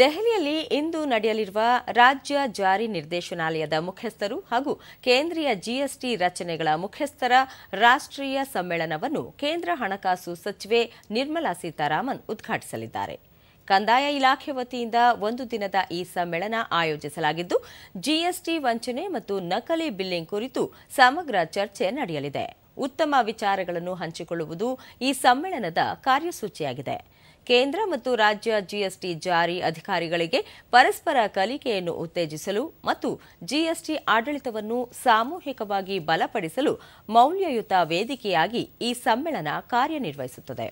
ದೆಹಲಿಯಲ್ಲಿ ಇಂದು ನಡೆಯಲಿರುವ ರಾಜ್ಯ ಜಾರಿ ನಿರ್ದೇಶನಾಲಯದ ಮುಖ್ಯಸ್ಥರು ಹಾಗೂ ಕೇಂದ್ರೀಯ ಜಿಎಸ್ಟಿ ರಚನೆಗಳ ಮುಖ್ಯಸ್ಥರ ರಾಷ್ಟ್ರೀಯ ಸಮ್ಮೇಳನವನ್ನು ಕೇಂದ್ರ ಹಣಕಾಸು ಸಚಿವೆ ನಿರ್ಮಲಾ ಸೀತಾರಾಮನ್ ಉದ್ಘಾಟಿಸಲಿದ್ದಾರೆ ಕಂದಾಯ ಇಲಾಖೆ ವತಿಯಿಂದ ಒಂದು ದಿನದ ಈ ಸಮ್ಮೇಳನ ಆಯೋಜಿಸಲಾಗಿದ್ದು ಜಿಎಸ್ಟಿ ವಂಚನೆ ಮತ್ತು ನಕಲಿ ಬಿಲ್ಲಿಂಗ್ ಕುರಿತು ಸಮಗ್ರ ಚರ್ಚೆ ನಡೆಯಲಿದೆ ಉತ್ತಮ ವಿಚಾರಗಳನ್ನು ಹಂಚಿಕೊಳ್ಳುವುದು ಈ ಸಮ್ಮೇಳನದ ಕಾರ್ಯಸೂಚಿಯಾಗಿದೆ ಕೇಂದ್ರ ಮತ್ತು ರಾಜ್ಯ ಜಿಎಸ್ಟಿ ಜಾರಿ ಅಧಿಕಾರಿಗಳಿಗೆ ಪರಸ್ಪರ ಕಲಿಕೆಯನ್ನು ಉತ್ತೇಜಿಸಲು ಮತ್ತು ಜಿಎಸ್ಟಿ ಆಡಳಿತವನ್ನು ಸಾಮೂಹಿಕವಾಗಿ ಬಲಪಡಿಸಲು ಮೌಲ್ಯಯುತ ವೇದಿಕೆಯಾಗಿ ಈ ಸಮ್ಮೇಳನ ಕಾರ್ಯನಿರ್ವಹಿಸುತ್ತದೆ